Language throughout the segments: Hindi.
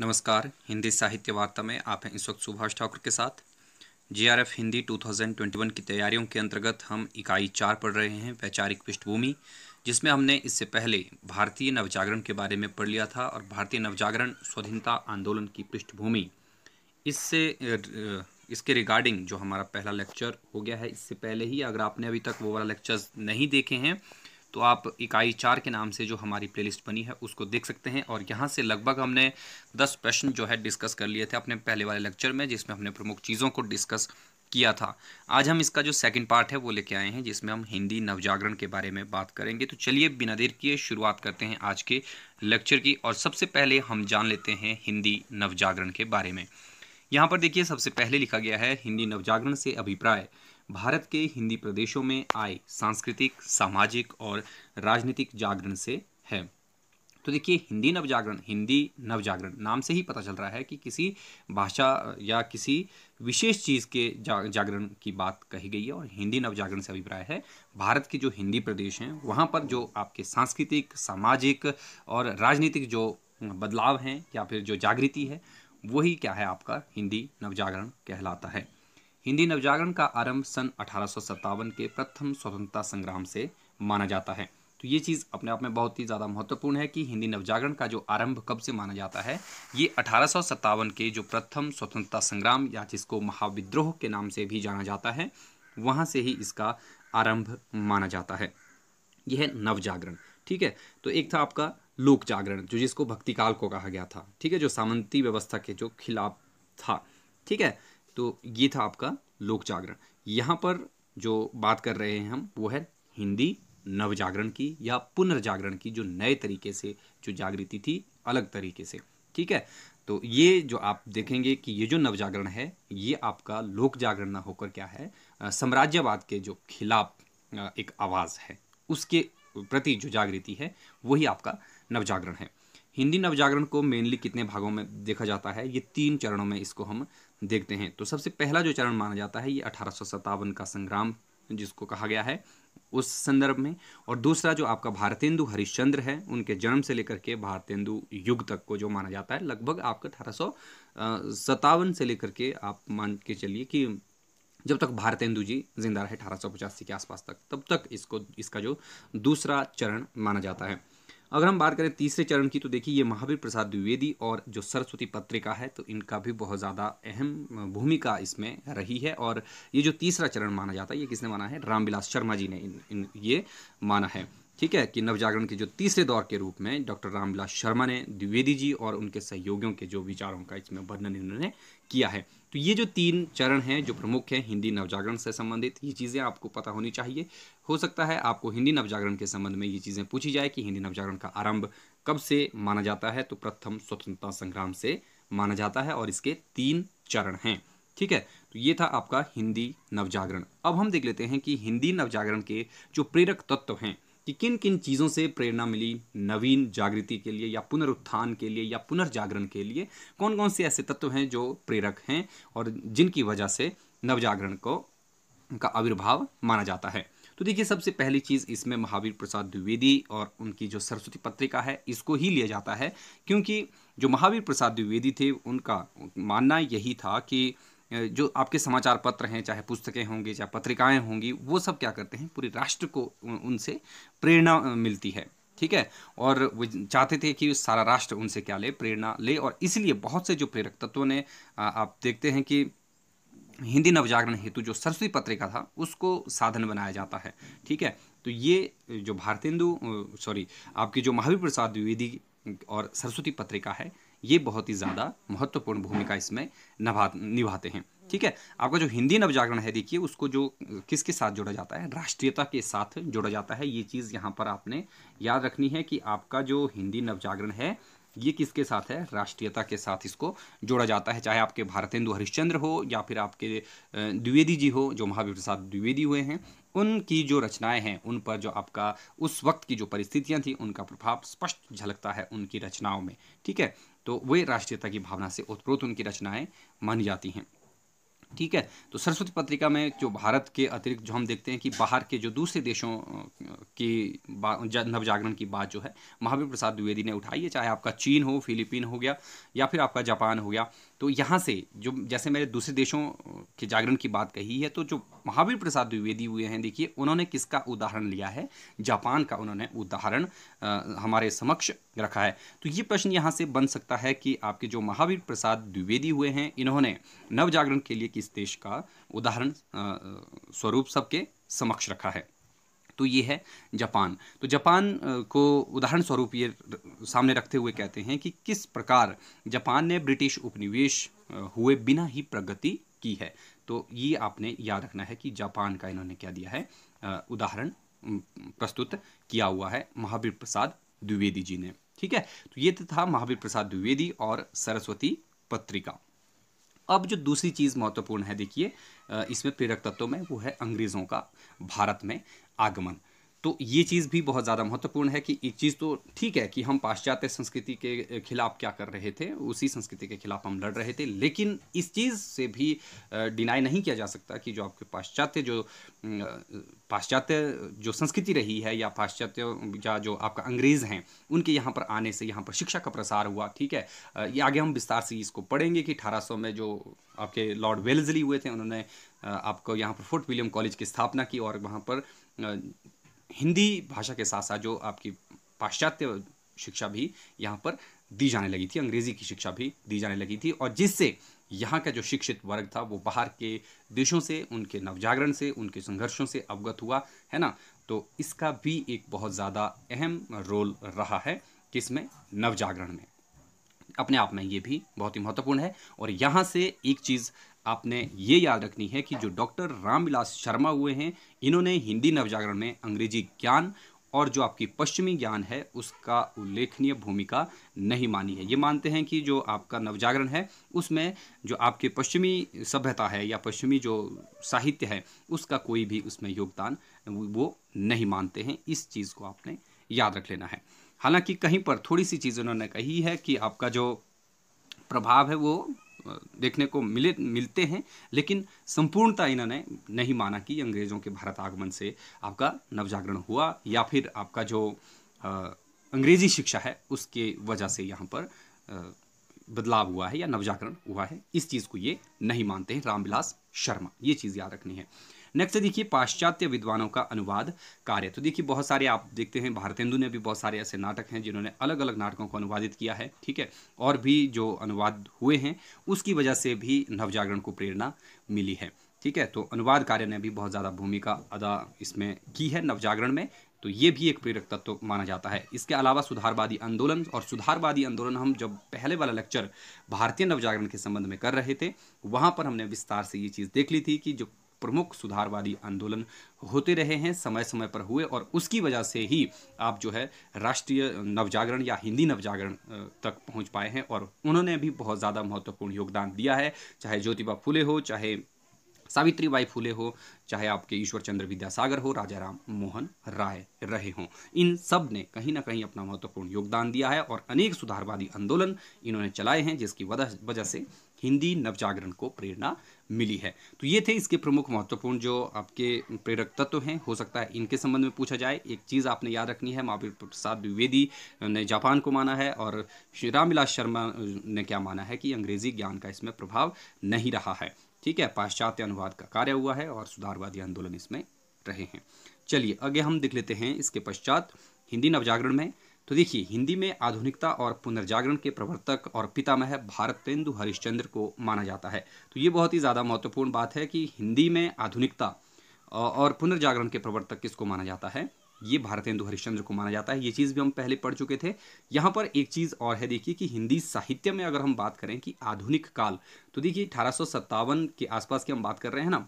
नमस्कार हिंदी साहित्य वार्ता में आप हैं इस वक्त सुभाष ठाकुर के साथ जीआरएफ हिंदी 2021 की तैयारियों के अंतर्गत हम इकाई चार पढ़ रहे हैं वैचारिक पृष्ठभूमि जिसमें हमने इससे पहले भारतीय नवजागरण के बारे में पढ़ लिया था और भारतीय नवजागरण स्वाधीनता आंदोलन की पृष्ठभूमि इससे इसके रिगार्डिंग जो हमारा पहला लेक्चर हो गया है इससे पहले ही अगर आपने अभी तक वो वाला लेक्चर्स नहीं देखे हैं तो आप इकाई चार के नाम से जो हमारी प्लेलिस्ट बनी है उसको देख सकते हैं और यहाँ से लगभग हमने दस प्रश्न जो है डिस्कस कर लिए थे अपने पहले वाले लेक्चर में जिसमें हमने प्रमुख चीज़ों को डिस्कस किया था आज हम इसका जो सेकंड पार्ट है वो लेके आए हैं जिसमें हम हिंदी नवजागरण के बारे में बात करेंगे तो चलिए बिना देर किए शुरुआत करते हैं आज के लेक्चर की और सबसे पहले हम जान लेते हैं हिंदी नवजागरण के बारे में यहाँ पर देखिए सबसे पहले लिखा गया है हिंदी नवजागरण से अभिप्राय भारत के हिंदी प्रदेशों में आए सांस्कृतिक सामाजिक और राजनीतिक जागरण से है तो देखिए हिंदी नवजागरण हिंदी नवजागरण नाम से ही पता चल रहा है कि किसी भाषा या किसी विशेष चीज़ के जा, जागरण की बात कही गई है और हिंदी नवजागरण से अभिप्राय है भारत के जो हिंदी प्रदेश हैं वहाँ पर जो आपके सांस्कृतिक सामाजिक और राजनीतिक जो बदलाव हैं या फिर जो जागृति है वही क्या है आपका हिंदी नवजागरण कहलाता है हिंदी नवजागरण का आरंभ सन अठारह के प्रथम स्वतंत्रता संग्राम से माना जाता है तो ये चीज़ अपने आप में बहुत ही ज़्यादा महत्वपूर्ण है कि हिंदी नवजागरण का जो आरंभ कब से माना जाता है ये अठारह के जो प्रथम स्वतंत्रता संग्राम या जिसको महाविद्रोह के नाम से भी जाना जाता है वहाँ से ही इसका आरंभ माना जाता है यह है नवजागरण ठीक है तो एक था आपका लोक जागरण जो जिसको भक्तिकाल को कहा गया था ठीक है जो सामंती व्यवस्था के जो खिलाफ था ठीक है तो ये था आपका लोक जागरण यहाँ पर जो बात कर रहे हैं हम वो है हिंदी नव जागरण की या पुनर्जागरण की जो नए तरीके से जो जागृति थी अलग तरीके से ठीक है तो ये जो आप देखेंगे कि ये जो नवजागरण है ये आपका लोक जागरण ना होकर क्या है साम्राज्यवाद के जो खिलाफ एक आवाज़ है उसके प्रति जो जागृति है वही आपका नवजागरण है हिंदी नवजागरण को मेनली कितने भागों में देखा जाता है ये तीन चरणों में इसको हम देखते हैं तो सबसे पहला जो चरण माना जाता है ये अठारह का संग्राम जिसको कहा गया है उस संदर्भ में और दूसरा जो आपका भारतेंदु हरिश्चंद्र है उनके जन्म से लेकर के भारतेंदु युग तक को जो माना जाता है लगभग आपका अठारह से लेकर के आप मान के चलिए कि जब तक भारतेंदु जी जिंदा रहे अठारह के आसपास तक तब तक इसको इसका जो दूसरा चरण माना जाता है अगर हम बात करें तीसरे चरण की तो देखिए ये महावीर प्रसाद द्विवेदी और जो सरस्वती पत्रिका है तो इनका भी बहुत ज़्यादा अहम भूमिका इसमें रही है और ये जो तीसरा चरण माना जाता है ये किसने माना है रामविलास शर्मा जी ने इन, इन ये माना है ठीक है कि नवजागरण के जो तीसरे दौर के रूप में डॉक्टर रामविलास शर्मा ने द्विवेदी जी और उनके सहयोगियों के जो विचारों का इसमें वर्णन इन्होंने किया है तो ये जो तीन चरण हैं जो प्रमुख हैं हिंदी नवजागरण से संबंधित ये चीज़ें आपको पता होनी चाहिए हो सकता है आपको हिंदी नवजागरण के संबंध में ये चीज़ें पूछी जाए कि हिंदी नवजागरण का आरंभ कब से माना जाता है तो प्रथम स्वतंत्रता संग्राम से माना जाता है और इसके तीन चरण हैं ठीक है तो ये था आपका हिंदी नवजागरण अब हम देख लेते हैं कि हिंदी नवजागरण के जो प्रेरक तत्व हैं कि किन किन चीज़ों से प्रेरणा मिली नवीन जागृति के लिए या पुनरुत्थान के लिए या पुनर्जागरण के लिए कौन कौन से ऐसे तत्व हैं जो प्रेरक हैं और जिनकी वजह से नवजागरण को का आविर्भाव माना जाता है तो देखिए सबसे पहली चीज़ इसमें महावीर प्रसाद द्विवेदी और उनकी जो सरस्वती पत्रिका है इसको ही लिया जाता है क्योंकि जो महावीर प्रसाद द्विवेदी थे उनका मानना यही था कि जो आपके समाचार पत्र हैं चाहे पुस्तकें होंगी चाहे पत्रिकाएं होंगी वो सब क्या करते हैं पूरे राष्ट्र को उनसे प्रेरणा मिलती है ठीक है और वो चाहते थे कि सारा राष्ट्र उनसे क्या ले प्रेरणा ले और इसलिए बहुत से जो प्रेरक तत्वों ने आप देखते हैं कि हिंदी नवजागरण हेतु जो सरस्वती पत्रिका था उसको साधन बनाया जाता है ठीक है तो ये जो भारतेंदु सॉरी आपकी जो महावीर प्रसाद द्विवेदी और सरस्वती पत्रिका है ये बहुत ही ज़्यादा महत्वपूर्ण भूमिका इसमें नभा निभाते हैं ठीक है आपका जो हिंदी नवजागरण है देखिए उसको जो किसके साथ जोड़ा जाता है राष्ट्रीयता के साथ जोड़ा जाता है ये चीज़ यहाँ पर आपने याद रखनी है कि आपका जो हिंदी नवजागरण है ये किसके साथ है राष्ट्रीयता के साथ इसको जोड़ा जाता है चाहे आपके भारतेंदु हरिश्चंद्र हो या फिर आपके द्विवेदी जी हो जो महावीर प्रसाद द्विवेदी हुए हैं उनकी जो रचनाएं हैं उन पर जो आपका उस वक्त की जो परिस्थितियां थी उनका प्रभाव स्पष्ट झलकता है उनकी रचनाओं में ठीक है तो वे राष्ट्रीयता की भावना से उत्प्रोत उनकी रचनाएं मानी जाती हैं ठीक है तो सरस्वती पत्रिका में जो भारत के अतिरिक्त जो हम देखते हैं कि बाहर के जो दूसरे देशों की नवजागरण की बात जो है महावीर प्रसाद द्विवेदी ने उठाई है चाहे आपका चीन हो फिलीपीन हो गया या फिर आपका जापान हो गया तो यहाँ से जो जैसे मैंने दूसरे देशों के जागरण की बात कही है तो जो महावीर प्रसाद द्विवेदी हुए हैं देखिए उन्होंने किसका उदाहरण लिया है जापान का उन्होंने उदाहरण हमारे समक्ष रखा है तो ये प्रश्न यहाँ से बन सकता है कि आपके जो महावीर प्रसाद द्विवेदी हुए हैं इन्होंने नवजागरण के लिए किस देश का उदाहरण स्वरूप सबके समक्ष रखा है तो ये है जापान तो जापान को उदाहरण स्वरूप ये सामने रखते हुए कहते हैं कि किस प्रकार जापान ने ब्रिटिश उपनिवेश हुए बिना ही प्रगति की है तो ये आपने याद रखना है कि जापान का इन्होंने क्या दिया है उदाहरण प्रस्तुत किया हुआ है महावीर प्रसाद द्विवेदी जी ने ठीक है तो ये तो था महावीर प्रसाद द्विवेदी और सरस्वती पत्रिका अब जो दूसरी चीज़ महत्वपूर्ण है देखिए इसमें प्रेरक तत्वों में वो है अंग्रेज़ों का भारत में आगमन तो ये चीज़ भी बहुत ज़्यादा महत्वपूर्ण है कि एक चीज़ तो ठीक है कि हम पाश्चात्य संस्कृति के खिलाफ क्या कर रहे थे उसी संस्कृति के खिलाफ हम लड़ रहे थे लेकिन इस चीज़ से भी डिनाई नहीं किया जा सकता कि जो आपके पाश्चात्य जो पाश्चात्य जो संस्कृति रही है या पाश्चात्य या जो आपका अंग्रेज़ हैं उनके यहाँ पर आने से यहाँ पर शिक्षा का प्रसार हुआ ठीक है ये आगे हम विस्तार से इसको पढ़ेंगे कि अठारह में जो आपके लॉर्ड वेल्जली हुए थे उन्होंने आपको यहाँ पर फोर्ट विलियम कॉलेज की स्थापना की और वहाँ पर हिंदी भाषा के साथ साथ जो आपकी पाश्चात्य शिक्षा भी यहाँ पर दी जाने लगी थी अंग्रेज़ी की शिक्षा भी दी जाने लगी थी और जिससे यहाँ का जो शिक्षित वर्ग था वो बाहर के देशों से उनके नवजागरण से उनके संघर्षों से अवगत हुआ है ना तो इसका भी एक बहुत ज़्यादा अहम रोल रहा है किसमें नवजागरण में अपने आप में ये भी बहुत ही महत्वपूर्ण है और यहाँ से एक चीज़ आपने ये याद रखनी है कि जो डॉक्टर रामविलास शर्मा हुए हैं इन्होंने हिंदी नवजागरण में अंग्रेजी ज्ञान और जो आपकी पश्चिमी ज्ञान है उसका उल्लेखनीय भूमिका नहीं मानी है ये मानते हैं कि जो आपका नवजागरण है उसमें जो आपके पश्चिमी सभ्यता है या पश्चिमी जो साहित्य है उसका कोई भी उसमें योगदान वो नहीं मानते हैं इस चीज़ को आपने याद रख लेना है हालांकि कहीं पर थोड़ी सी चीज़ उन्होंने कही है कि आपका जो प्रभाव है वो देखने को मिले मिलते हैं लेकिन संपूर्णता इन्होंने नहीं माना कि अंग्रेज़ों के भारत आगमन से आपका नवजागरण हुआ या फिर आपका जो अंग्रेज़ी शिक्षा है उसके वजह से यहाँ पर बदलाव हुआ है या नवजागरण हुआ है इस चीज़ को ये नहीं मानते हैं रामविलास शर्मा ये चीज़ याद रखनी है नेक्स्ट देखिए पाश्चात्य विद्वानों का अनुवाद कार्य तो देखिए बहुत सारे आप देखते हैं भारतेंदु ने भी बहुत सारे ऐसे नाटक हैं जिन्होंने अलग अलग नाटकों को अनुवादित किया है ठीक है और भी जो अनुवाद हुए हैं उसकी वजह से भी नवजागरण को प्रेरणा मिली है ठीक है तो अनुवाद कार्य ने भी बहुत ज़्यादा भूमिका अदा इसमें की है नवजागरण में तो ये भी एक प्रेरक तत्व तो माना जाता है इसके अलावा सुधारवादी आंदोलन और सुधारवादी आंदोलन हम जब पहले वाला लेक्चर भारतीय नवजागरण के संबंध में कर रहे थे वहाँ पर हमने विस्तार से ये चीज़ देख ली थी कि जो प्रमुख सुधारवादी आंदोलन होते रहे हैं समय समय पर हुए और उसकी वजह से ही आप जो है राष्ट्रीय नवजागरण या हिंदी नवजागरण तक पहुंच पाए हैं और उन्होंने भी बहुत ज़्यादा महत्वपूर्ण योगदान दिया है चाहे ज्योतिबा फुले हो चाहे सावित्री बाई फुले हो चाहे आपके ईश्वर चंद्र विद्यासागर हो राजा राम मोहन राय रहे हों इन सब ने कहीं ना कहीं अपना महत्वपूर्ण योगदान दिया है और अनेक सुधारवादी आंदोलन इन्होंने चलाए हैं जिसकी वजह से हिंदी नवजागरण को प्रेरणा मिली है तो ये थे इसके प्रमुख महत्वपूर्ण जो आपके प्रेरक तत्व हैं हो सकता है इनके संबंध में पूछा जाए एक चीज़ आपने याद रखनी है महावीर प्रसाद द्विवेदी ने जापान को माना है और रामविलास शर्मा ने क्या माना है कि अंग्रेजी ज्ञान का इसमें प्रभाव नहीं रहा है ठीक है पाश्चात्य अनुवाद का कार्य हुआ है और सुधारवादी आंदोलन इसमें रहे हैं चलिए आगे हम देख लेते हैं इसके पश्चात हिंदी नवजागरण में तो देखिए हिंदी में आधुनिकता और पुनर्जागरण के प्रवर्तक और पितामह भारतेंदु हरिश्चंद्र को माना जाता है तो ये बहुत ही ज़्यादा महत्वपूर्ण बात है कि हिंदी में आधुनिकता और पुनर्जागरण के प्रवर्तक किसको माना जाता है ये भारतेंदु हरिश्चंद्र को माना जाता है ये चीज़ भी हम पहले पढ़ चुके थे यहाँ पर एक चीज़ और है देखिए कि हिंदी साहित्य में अगर हम बात करें कि आधुनिक काल तो देखिए अठारह के आसपास की हम बात कर रहे हैं ना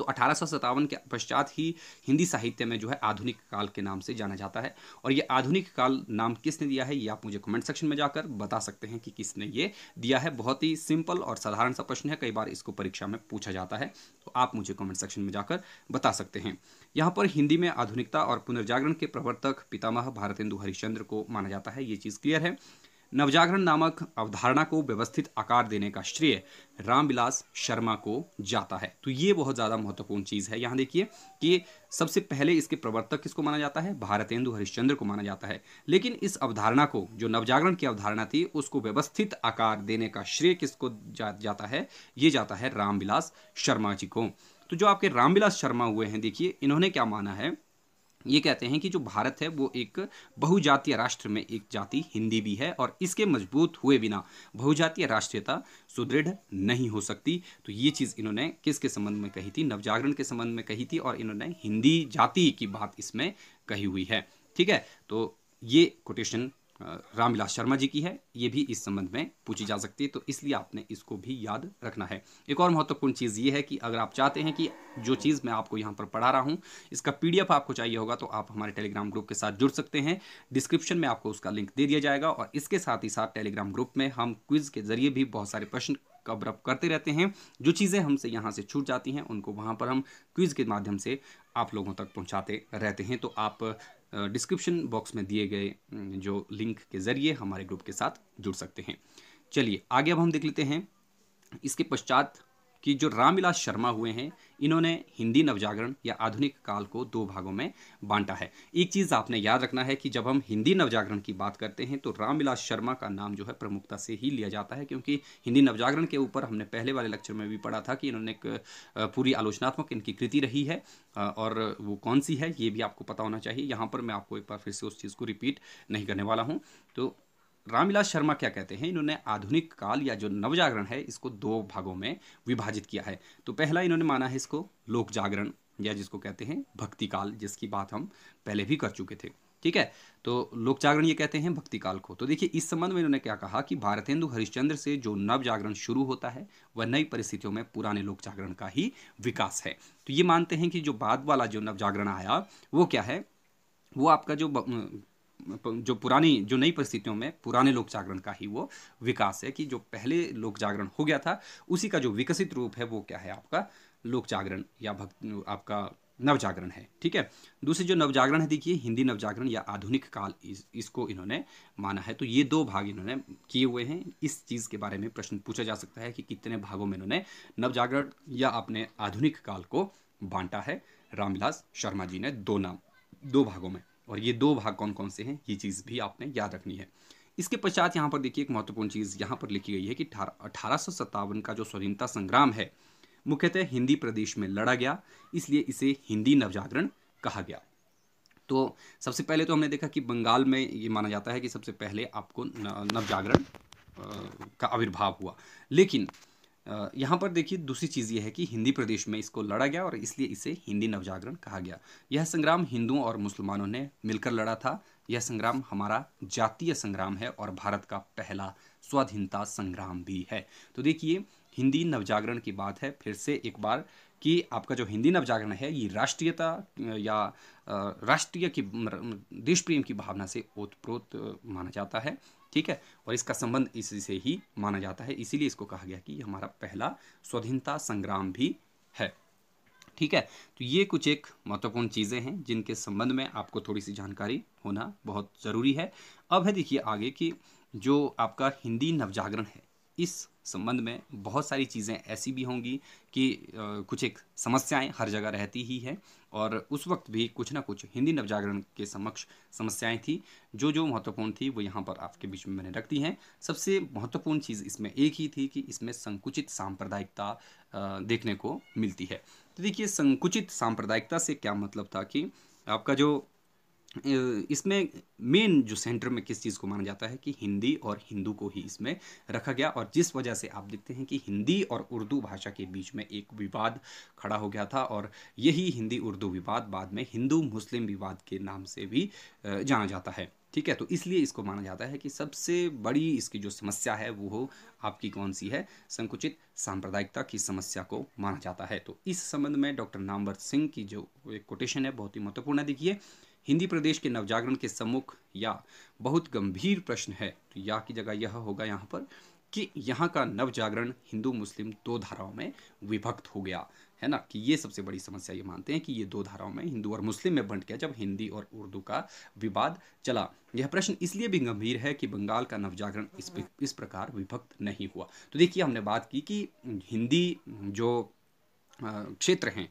तो अठारह के पश्चात ही हिंदी साहित्य में जो है आधुनिक काल के नाम से जाना जाता है और ये आधुनिक काल नाम किसने दिया है ये आप मुझे कमेंट सेक्शन में जाकर बता सकते हैं कि किसने ये दिया है बहुत ही सिंपल और साधारण सा प्रश्न है कई बार इसको परीक्षा में पूछा जाता है तो आप मुझे कमेंट सेक्शन में जाकर बता सकते हैं यहाँ पर हिंदी में आधुनिकता और पुनर्जागरण के प्रवर्तक पितामह भारतेंदु हरिश्चंद्र को माना जाता है ये चीज़ क्लियर है नवजागरण नामक अवधारणा को व्यवस्थित आकार देने का श्रेय रामविलास शर्मा को जाता है तो ये बहुत ज़्यादा महत्वपूर्ण चीज़ है यहाँ देखिए कि सबसे पहले इसके प्रवर्तक किसको माना जाता है भारतेंदु हरिश्चंद्र को माना जाता है लेकिन इस अवधारणा को जो नवजागरण की अवधारणा थी उसको व्यवस्थित आकार देने का श्रेय किसको जा, जाता है ये जाता है रामविलास शर्मा जी को तो जो आपके रामविलास शर्मा हुए हैं देखिए इन्होंने क्या माना है ये कहते हैं कि जो भारत है वो एक बहुजातीय राष्ट्र में एक जाति हिंदी भी है और इसके मजबूत हुए बिना बहुजातीय राष्ट्रीयता सुदृढ़ नहीं हो सकती तो ये चीज़ इन्होंने किसके संबंध में कही थी नवजागरण के संबंध में कही थी और इन्होंने हिंदी जाति की बात इसमें कही हुई है ठीक है तो ये कोटेशन रामविलास शर्मा जी की है ये भी इस संबंध में पूछी जा सकती है तो इसलिए आपने इसको भी याद रखना है एक और महत्वपूर्ण चीज़ ये है कि अगर आप चाहते हैं कि जो चीज़ मैं आपको यहाँ पर पढ़ा रहा हूँ इसका पी आपको चाहिए होगा तो आप हमारे टेलीग्राम ग्रुप के साथ जुड़ सकते हैं डिस्क्रिप्शन में आपको उसका लिंक दे दिया जाएगा और इसके साथ ही साथ टेलीग्राम ग्रुप में हम क्विज़ के जरिए भी बहुत सारे प्रश्न कवर अप करते रहते हैं जो चीज़ें हमसे यहाँ से छूट जाती हैं उनको वहाँ पर हम क्विज़ के माध्यम से आप लोगों तक पहुँचाते रहते हैं तो आप डिस्क्रिप्शन बॉक्स में दिए गए जो लिंक के ज़रिए हमारे ग्रुप के साथ जुड़ सकते हैं चलिए आगे अब हम देख लेते हैं इसके पश्चात कि जो रामविलास शर्मा हुए हैं इन्होंने हिंदी नवजागरण या आधुनिक काल को दो भागों में बांटा है एक चीज़ आपने याद रखना है कि जब हम हिंदी नवजागरण की बात करते हैं तो रामविलास शर्मा का नाम जो है प्रमुखता से ही लिया जाता है क्योंकि हिंदी नवजागरण के ऊपर हमने पहले वाले लेक्चर में भी पढ़ा था कि इन्होंने एक पूरी आलोचनात्मक इनकी कृति रही है और वो कौन सी है ये भी आपको पता होना चाहिए यहाँ पर मैं आपको एक बार फिर से उस चीज़ को रिपीट नहीं करने वाला हूँ तो रामविलास शर्मा क्या कहते हैं इन्होंने आधुनिक काल या जो नवजागरण है इसको दो भागों में विभाजित किया है तो पहला इन्होंने माना है इसको लोक जागरण या जिसको कहते हैं भक्ति काल जिसकी बात हम पहले भी कर चुके थे ठीक है तो लोक जागरण ये कहते हैं भक्ति काल को तो देखिए इस संबंध में इन्होंने क्या कहा कि भारतेंदु हरिश्चंद्र से जो नव जागरण शुरू होता है वह नई परिस्थितियों में पुराने लोक जागरण का ही विकास है तो ये मानते हैं कि जो बाद वाला जो नव जागरण आया वो क्या है वो आपका जो जो पुरानी जो नई परिस्थितियों में पुराने लोक जागरण का ही वो विकास है कि जो पहले लोक जागरण हो गया था उसी का जो विकसित रूप है वो क्या है आपका लोक जागरण या भक्त आपका नवजागरण है ठीक है दूसरी जो नवजागरण है देखिए हिंदी नवजागरण या आधुनिक काल इस, इसको इन्होंने माना है तो ये दो भाग इन्होंने किए हुए हैं इस चीज़ के बारे में प्रश्न पूछा जा सकता है कि कितने भागों में इन्होंने नवजागरण या अपने आधुनिक काल को बांटा है रामविलास शर्मा जी ने दो नाम दो भागों में और ये दो भाग कौन कौन से हैं ये चीज़ भी आपने याद रखनी है इसके पश्चात यहाँ पर देखिए एक महत्वपूर्ण चीज़ यहाँ पर लिखी गई है कि अठारह का जो स्वाधीनता संग्राम है मुख्यतः हिंदी प्रदेश में लड़ा गया इसलिए इसे हिंदी नवजागरण कहा गया तो सबसे पहले तो हमने देखा कि बंगाल में ये माना जाता है कि सबसे पहले आपको नवजागरण का आविर्भाव हुआ लेकिन यहाँ पर देखिए दूसरी चीज़ ये है कि हिंदी प्रदेश में इसको लड़ा गया और इसलिए इसे हिंदी नवजागरण कहा गया यह संग्राम हिंदुओं और मुसलमानों ने मिलकर लड़ा था यह संग्राम हमारा जातीय संग्राम है और भारत का पहला स्वाधीनता संग्राम भी है तो देखिए हिंदी नवजागरण की बात है फिर से एक बार कि आपका जो हिंदी नवजागरण है ये राष्ट्रीयता या राष्ट्रीय की देश प्रेम की भावना से ओतप्रोत माना जाता है ठीक है और इसका संबंध इसी से ही माना जाता है इसीलिए इसको कहा गया कि हमारा पहला स्वाधीनता संग्राम भी है ठीक है तो ये कुछ एक महत्वपूर्ण चीज़ें हैं जिनके संबंध में आपको थोड़ी सी जानकारी होना बहुत ज़रूरी है अब है देखिए आगे कि जो आपका हिंदी नवजागरण है इस संबंध में बहुत सारी चीज़ें ऐसी भी होंगी कि कुछ एक समस्याएं हर जगह रहती ही है और उस वक्त भी कुछ ना कुछ हिंदी नवजागरण के समक्ष समस्याएं थी जो जो महत्वपूर्ण थी वो यहाँ पर आपके बीच में मैंने रख दी हैं सबसे महत्वपूर्ण चीज़ इसमें एक ही थी कि इसमें संकुचित सांप्रदायिकता देखने को मिलती है तो देखिए संकुचित सांप्रदायिकता से क्या मतलब था कि आपका जो इसमें मेन जो सेंटर में किस चीज़ को माना जाता है कि हिंदी और हिंदू को ही इसमें रखा गया और जिस वजह से आप देखते हैं कि हिंदी और उर्दू भाषा के बीच में एक विवाद खड़ा हो गया था और यही हिंदी उर्दू विवाद बाद में हिंदू मुस्लिम विवाद के नाम से भी जाना जाता है ठीक है तो इसलिए इसको माना जाता है कि सबसे बड़ी इसकी जो समस्या है वो आपकी कौन सी है संकुचित सांप्रदायिकता की समस्या को माना जाता है तो इस संबंध में डॉक्टर नामवर सिंह की जो एक कोटेशन है बहुत ही महत्वपूर्ण है देखिए हिंदी प्रदेश के नवजागरण के सम्मुख या बहुत गंभीर प्रश्न है तो या की जगह यह होगा यहाँ पर कि यहाँ का नवजागरण हिंदू मुस्लिम दो धाराओं में विभक्त हो गया है ना कि ये सबसे बड़ी समस्या ये मानते हैं कि ये दो धाराओं में हिंदू और मुस्लिम में बंट गया जब हिंदी और उर्दू का विवाद चला यह प्रश्न इसलिए भी गंभीर है कि बंगाल का नवजागरण इस इस प्रकार विभक्त नहीं हुआ तो देखिए हमने बात की कि हिंदी जो क्षेत्र हैं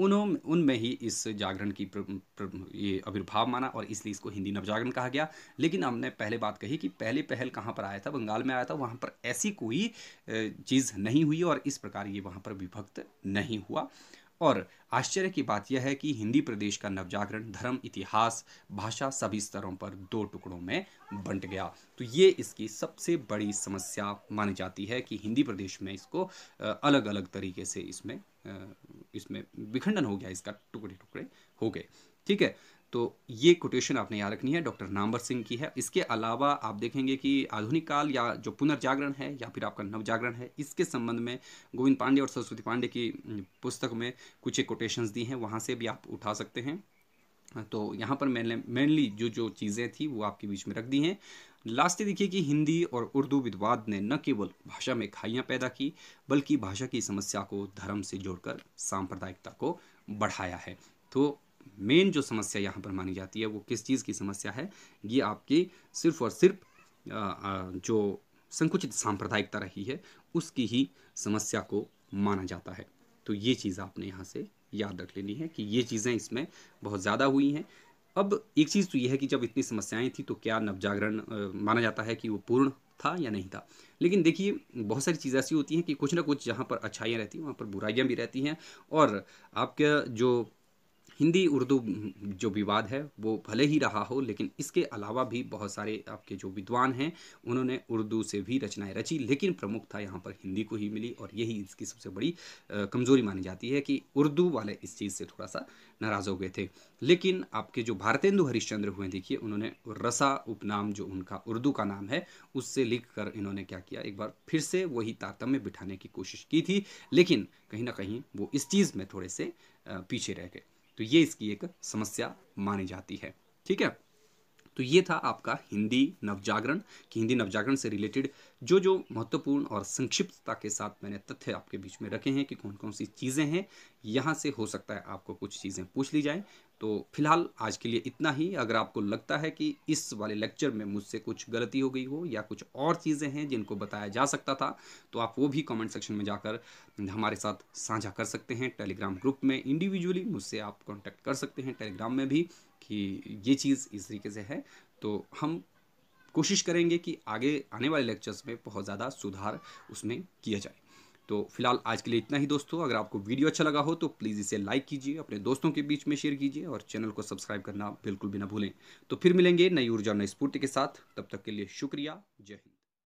उन्हों उनमें ही इस जागरण की प्र, प्र, ये आविर्भाव माना और इसलिए इसको हिंदी नवजागरण कहा गया लेकिन हमने पहले बात कही कि पहले पहल कहाँ पर आया था बंगाल में आया था वहाँ पर ऐसी कोई चीज़ नहीं हुई और इस प्रकार ये वहाँ पर विभक्त नहीं हुआ और आश्चर्य की बात यह है कि हिंदी प्रदेश का नवजागरण धर्म इतिहास भाषा सभी स्तरों पर दो टुकड़ों में बंट गया तो ये इसकी सबसे बड़ी समस्या मानी जाती है कि हिंदी प्रदेश में इसको अलग अलग तरीके से इसमें इसमें विखंडन हो गया इसका टुकड़े टुकड़े हो गए ठीक है तो ये कोटेशन आपने याद रखनी है डॉक्टर नामवर सिंह की है इसके अलावा आप देखेंगे कि आधुनिक काल या जो पुनर्जागरण है या फिर आपका नवजागरण है इसके संबंध में गोविंद पांडे और सरस्वती पांडे की पुस्तक में कुछ एक कोटेशंस दी हैं वहाँ से भी आप उठा सकते हैं तो यहाँ पर मैंने मेनली जो जो चीज़ें थी वो आपके बीच में रख दी हैं लास्टे देखिए कि हिंदी और उर्दू विद्वाद ने न केवल भाषा में खाइयाँ पैदा की बल्कि भाषा की समस्या को धर्म से जोड़कर सांप्रदायिकता को बढ़ाया है तो मेन जो समस्या यहाँ पर मानी जाती है वो किस चीज़ की समस्या है ये आपकी सिर्फ और सिर्फ जो संकुचित सांप्रदायिकता रही है उसकी ही समस्या को माना जाता है तो ये चीज़ आपने यहाँ से याद रख लेनी है कि ये चीज़ें इसमें बहुत ज़्यादा हुई हैं अब एक चीज़ तो यह है कि जब इतनी समस्याएं थी तो क्या नवजागरण माना जाता है कि वो पूर्ण था या नहीं था लेकिन देखिए बहुत सारी चीज़ें ऐसी होती हैं कि कुछ ना कुछ जहाँ पर अच्छाइयाँ रहती हैं वहाँ पर बुराइयाँ भी रहती हैं और आपका जो हिंदी उर्दू जो विवाद है वो भले ही रहा हो लेकिन इसके अलावा भी बहुत सारे आपके जो विद्वान हैं उन्होंने उर्दू से भी रचनाएं रची लेकिन प्रमुख था यहाँ पर हिंदी को ही मिली और यही इसकी सबसे बड़ी कमज़ोरी मानी जाती है कि उर्दू वाले इस चीज़ से थोड़ा सा नाराज़ हो गए थे लेकिन आपके जो भारतेंदु हरिश्चंद्र हुए देखिए उन्होंने रसा उपनाम जो उनका उर्दू का नाम है उससे लिख कर इन्होंने क्या किया एक बार फिर से वही तारतम्य बिठाने की कोशिश की थी लेकिन कहीं ना कहीं वो इस चीज़ में थोड़े से पीछे रह गए तो ये इसकी एक समस्या मानी जाती है ठीक है तो ये था आपका हिंदी नवजागरण कि हिंदी नवजागरण से रिलेटेड जो जो महत्वपूर्ण और संक्षिप्तता के साथ मैंने तथ्य आपके बीच में रखे हैं कि कौन कौन सी चीज़ें हैं यहाँ से हो सकता है आपको कुछ चीज़ें पूछ ली जाए तो फिलहाल आज के लिए इतना ही अगर आपको लगता है कि इस वाले लेक्चर में मुझसे कुछ गलती हो गई हो या कुछ और चीज़ें हैं जिनको बताया जा सकता था तो आप वो भी कमेंट सेक्शन में जाकर हमारे साथ साझा कर सकते हैं टेलीग्राम ग्रुप में इंडिविजुअली मुझसे आप कॉन्टैक्ट कर सकते हैं टेलीग्राम में भी कि ये चीज़ इस तरीके से है तो हम कोशिश करेंगे कि आगे आने वाले लेक्चर्स में बहुत ज़्यादा सुधार उसमें किया जाए तो फिलहाल आज के लिए इतना ही दोस्तों अगर आपको वीडियो अच्छा लगा हो तो प्लीज़ इसे लाइक कीजिए अपने दोस्तों के बीच में शेयर कीजिए और चैनल को सब्सक्राइब करना बिल्कुल भी ना भूलें तो फिर मिलेंगे नई ऊर्जा नई स्फूर्ति के साथ तब तक के लिए शुक्रिया जय हिंद